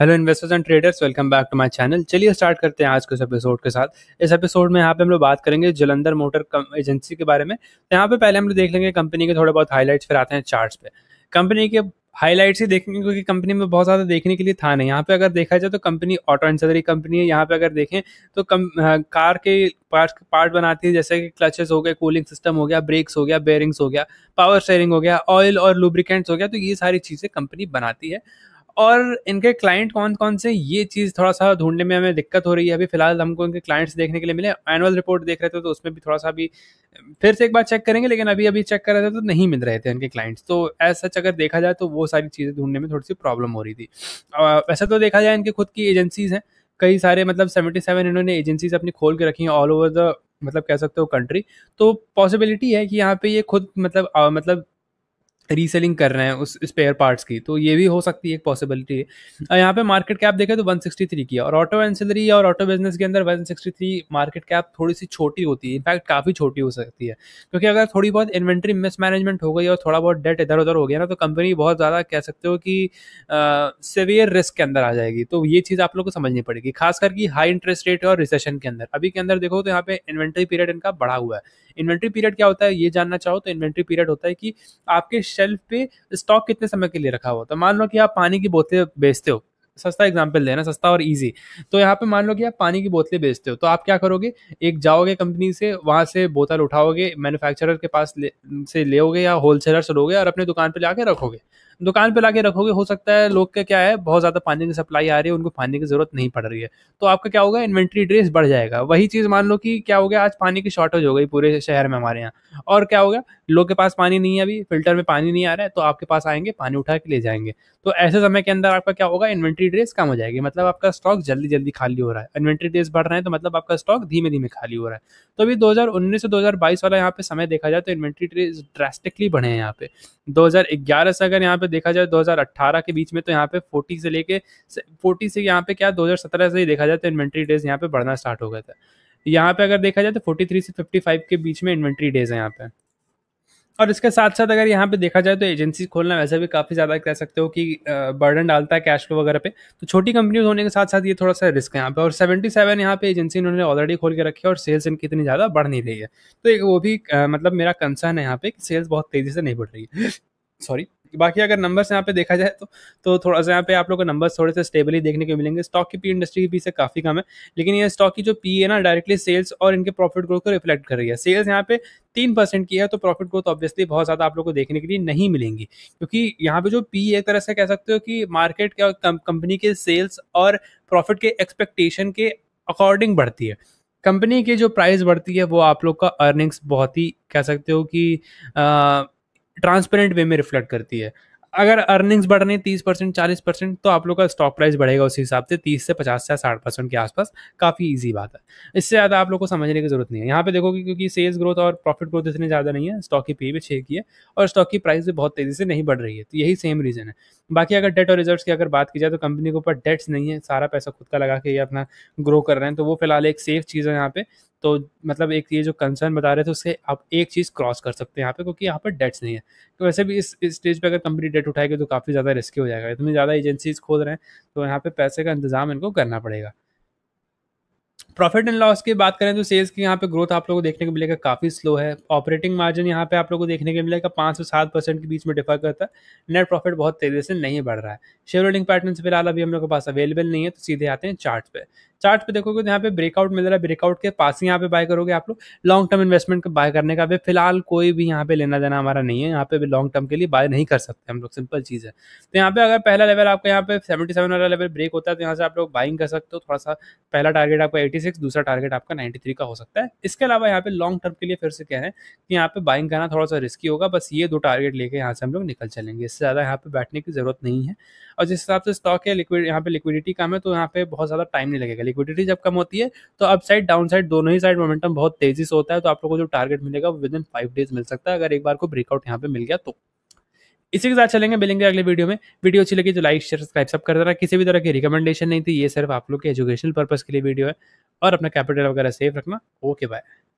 hello investors and traders welcome back to my channel चलिए start करते हैं आज के इस एपिसोड के साथ इस एपिसोड में यहाँ पे हम लोग बात करेंगे जलंधर मोटर एजेंसी के बारे में तो यहाँ पे पहले हम लोग देख लेंगे कंपनी के थोड़े बहुत हाईलाइट्स फिर आते हैं चार्ट्स पे कंपनी के हाईलाइट्स ही देखेंगे क्योंकि कंपनी में बहुत ज़्यादा देखने के लिए था नहीं यहाँ पे अगर देखा जाए तो कंपनी ऑटो एंसरी कंपनी है यहाँ पे अगर देखें तो कम आ, कार के पार्ट पार्ट बनाती है जैसे कि क्लचेस हो गए कूलिंग सिस्टम हो गया ब्रेक्स हो गया बेयरिंग्स हो गया पावर शेयरिंग हो गया ऑयल और लुब्रिकेंट्स हो गया तो ये सारी चीज़ें कंपनी बनाती है और इनके क्लाइंट कौन कौन से ये चीज़ थोड़ा सा ढूंढने में हमें दिक्कत हो रही है अभी फिलहाल हमको इनके क्लाइंट्स देखने के लिए मिले एनुअल रिपोर्ट देख रहे थे तो उसमें भी थोड़ा सा अभी फिर से एक बार चेक करेंगे लेकिन अभी अभी चेक कर रहे थे तो नहीं मिल रहे थे इनके क्लाइंट्स तो एज सच अगर देखा जाए तो वो सारी चीज़ें ढूंढने में थोड़ी सी प्रॉब्लम हो रही थी वैसे तो देखा जाए इनकी खुद की एजेंसीज़ हैं कई सारे मतलब सेवेंटी सेवन इन्होंने एजेंसीज अपनी खोल के रखी हैं ऑल ओवर द मतलब कह सकते हो कंट्री तो पॉसिबिलिटी है कि यहाँ पे ये खुद मतलब आ, मतलब रीसेलिंग कर रहे हैं उस स्पेयर पार्ट्स की तो ये भी हो सकती है एक पॉसिबिलिटी है यहाँ पे मार्केट कैप देखें तो 163 की है और ऑटो एंसिलरी और ऑटो बिजनेस के अंदर 163 मार्केट कैप थोड़ी सी छोटी होती है इनफैक्ट काफ़ी छोटी हो सकती है क्योंकि अगर थोड़ी बहुत इन्वेंट्री मिसमैनेजमेंट हो गई और थोड़ा बहुत डेट इधर उधर हो गया ना तो कंपनी बहुत ज़्यादा कह सकते हो कि सिवियर रिस्क के अंदर आ जाएगी तो ये चीज़ आप लोग को समझनी पड़ेगी खास करके हाई इंटरेस्ट रेट और रिसेशन के अंदर अभी के अंदर देखो तो यहाँ पे इन्वेंट्री पीरियड इनका बढ़ा हुआ है इन्वेंट्री पीरियड क्या होता है ये जानना चाहो तो इन्वेंट्री पीरियड होता है कि आपके शेल्फ पे स्टॉक कितने समय के लिए रखा हुआ तो मान लो कि आप पानी की बोतलें बेचते हो सस्ता एग्जाम्पल देना सस्ता और ईजी तो यहाँ पे मान लो कि आप पानी की बोतलें बेचते हो तो आप क्या करोगे एक जाओगे कंपनी से वहाँ से बोतल उठाओगे मैन्युफैक्चरर के पास ले, से लेोगे या होलसेलर से लोगे और अपने दुकान पर जाके रखोगे दुकान पे लाके रखोगे हो सकता है लोग का क्या है बहुत ज़्यादा पानी की सप्लाई आ रही है उनको पानी की ज़रूरत नहीं पड़ रही है तो आपका क्या होगा इन्वेंट्री ड्रेस बढ़ जाएगा वही चीज़ मान लो कि क्या हो गया आज पानी की शॉर्टेज हो गई पूरे शहर में हमारे यहाँ और क्या हो गया लोग के पास पानी नहीं है अभी फिल्टर में पानी नहीं आ रहा है तो आपके पास आएंगे पानी उठा के ले जाएंगे तो ऐसे समय के अंदर आपका क्या होगा इन्वेंट्री ड्रेस कम हो जाएगी मतलब आपका स्टॉक जल्दी जल्दी खाली हो रहा है इन्वेंट्री ड्रेस बढ़ रहे हैं तो मतलब आपका स्टॉक धीमे धीमे खाली हो रहा है तो अभी दो से दो वाला यहाँ पे समय देखा जाए तो इन्वेंट्री ड्रेस ड्रेस्टिकली बढ़े हैं यहाँ पे दो से अगर यहाँ पे पे देखा जाए 2018 के बीच में तो यहाँ पे 40 से लेके 40 से यहाँ पे क्या 2017 से ही देखा जाए तो इन्वेंट्री डेज यहाँ पे बढ़ना स्टार्ट हो गया था यहाँ पे अगर देखा जाए तो 43 से 55 के बीच में इन्वेंट्री डेज है यहाँ पे और इसके साथ साथ अगर यहाँ पे देखा जाए तो एजेंसी खोलना वैसे भी काफ़ी ज़्यादा कह सकते हो कि बर्डन डालता है कैश फ्लो वगैरह पे तो छोटी कंपनीज होने के साथ साथ ये थोड़ा सा रिस्क है यहाँ पे और 77 सेवन यहाँ पे एजेंसी इन्होंने ऑलरेडी खोल के रखी है और सेल्स इनकी इतनी ज़्यादा बढ़ नहीं रही है तो एक वो भी मतलब मेरा कंसर्न है यहाँ पे कि सेल्स बहुत तेज़ी से नहीं बढ़ रही है सॉरी बाकी अगर नंबर्स यहाँ पे देखा जाए तो तो थोड़ा सा यहाँ पे आप लोग को नंबर्स थोड़े से स्टेबली देखने को मिलेंगे स्टॉक की पी इंडस्ट्री की पी से काफ़ी कम है लेकिन ये स्टॉक की जो पी है ना डायरेक्टली सेल्स और इनके प्रॉफिट ग्रोथ को रिफ्लेक्ट कर रही है सेल्स यहाँ पे तीन परसेंट की है तो प्रॉफिट ग्रोथ ऑब्वियसली बहुत ज़्यादा आप लोग को देखने के लिए नहीं मिलेंगी क्योंकि यहाँ पे जो पी एक तरह से कह सकते हो कि मार्केट कंपनी के सेल्स और प्रॉफिट के एक्सपेक्टेशन के अकॉर्डिंग बढ़ती है कंपनी की जो प्राइस बढ़ती है वो आप लोग का अर्निंग्स बहुत ही कह सकते हो कि ट्रांसपेरेंट वे में रिफ्लेक्ट करती है अगर अर्निंग्स बढ़ रही तीस परसेंट चालीस परसेंट तो आप लोग का स्टॉक प्राइस बढ़ेगा उसी हिसाब से तीस से पचास से साठ परसेंट के आसपास काफ़ी ईजी बात है इससे ज़्यादा आप लोग को समझने की जरूरत नहीं है यहाँ पे देखोगे क्योंकि सेल्स ग्रोथ और प्रॉफिट ग्रोथ इतनी ज़्यादा नहीं है स्टॉक की पे भी छः की है और स्टॉक की प्राइस भी बहुत तेज़ी से नहीं बढ़ रही है तो यही सेम रीज़न है बाकी अगर डेट और रिजर्व की अगर बात की जाए तो कंपनी के ऊपर डेट्स नहीं है सारा पैसा खुद का लगा के ये अपना ग्रो कर रहे हैं तो वो फिलहाल एक सेफ चीज़ है यहाँ पे तो मतलब एक ये जो कंसर्न बता रहे थे उससे आप एक चीज़ क्रॉस कर सकते हैं यहाँ पे क्योंकि यहाँ पर डेट्स नहीं है तो वैसे भी इस स्टेज पे अगर कंपनी डेट उठाएगी तो काफ़ी ज़्यादा रिस्की हो जाएगा इतनी ज़्यादा एजेंसीज खोल रहे हैं तो यहाँ पे पैसे का इंतजाम इनको करना पड़ेगा प्रॉफिट एंड लॉस की बात करें तो सेल्स की यहाँ पे ग्रोथ आप लोगों को देखने को मिलेगा काफ़ी स्लो है ऑपरेटिंग मार्जिन यहाँ पे आप लोगों को देखने को मिलेगा पाँच से सात परसेंट के बीच में डिफर करता है नेट प्रॉफिट बहुत तेज़ी से नहीं बढ़ रहा है शेयर होल्डिंग पैटर्न फिलहाल अभी हम लोग के पास अवेलेबल नहीं है तो सीधे आते हैं चार्ट पे चार्ट पे देखोगे तो यहाँ पे ब्रेकआउट मिल रहा है ब्रेकआउट के पास ही यहाँ पे बाय करोगे आप लोग लॉन्ग टर्म इन्वेस्टमेंट बाय करने का भी फिलहाल कोई भी यहाँ पे लेना देना हमारा नहीं है यहाँ पे लॉन्ग टर्म के लिए बाय नहीं कर सकते हम लोग सिंपल चीज़ है तो यहाँ पे अगर पहला लेवल आपका यहाँ पे सेवेंटी सेवन वाला लेवल ब्रेक होता है तो यहाँ से आप लोग बाइंग कर सकते हो थोड़ा सा पहला टारगेट आपका एटी सिक्स दूसरा टारगेट आपका नाइन्टी थ्री का हो सकता है इसके अलावा यहाँ पे लॉन्ग टर्म के लिए फिर से क्या है कि यहाँ पे बाइंग करना थोड़ा सा रिस्की होगा बस ये दो टारगेट लेके यहाँ से हम लोग निकल चलेंगे इससे ज़्यादा यहाँ पे बैठने की जरूरत नहीं है और जिस हिसाब से स्टॉक है लिक्विड यहाँ पे लिक्विडिटी कम है तो यहाँ पे बहुत ज़्यादा टाइम नहीं लगेगा लिक्विडिटी जब कम होती है तो अप साइड डाउन साइड दोनों ही साइड मोमेंटम बहुत तेजी से होता है तो आप लोगों को जो टारगेट मिलेगा वो विद इन फाइव डेज मिल सकता है अगर एक बार को ब्रेकआउट यहाँ पे मिल गया तो इसी के साथ चलेंगे मिलेंगे अगले वीडियो में वीडियो अच्छी लगी तो लाइक शेयर सब्सक्राइब सब कर देना किसी भी तरह की रिकमेंडेशन नहीं थी ये सिर्फ आप लोग के एजुकेशनल पर्पज़ के लिए वीडियो है और अपना कैपिटल वगैरह सेफ रखना ओके बाय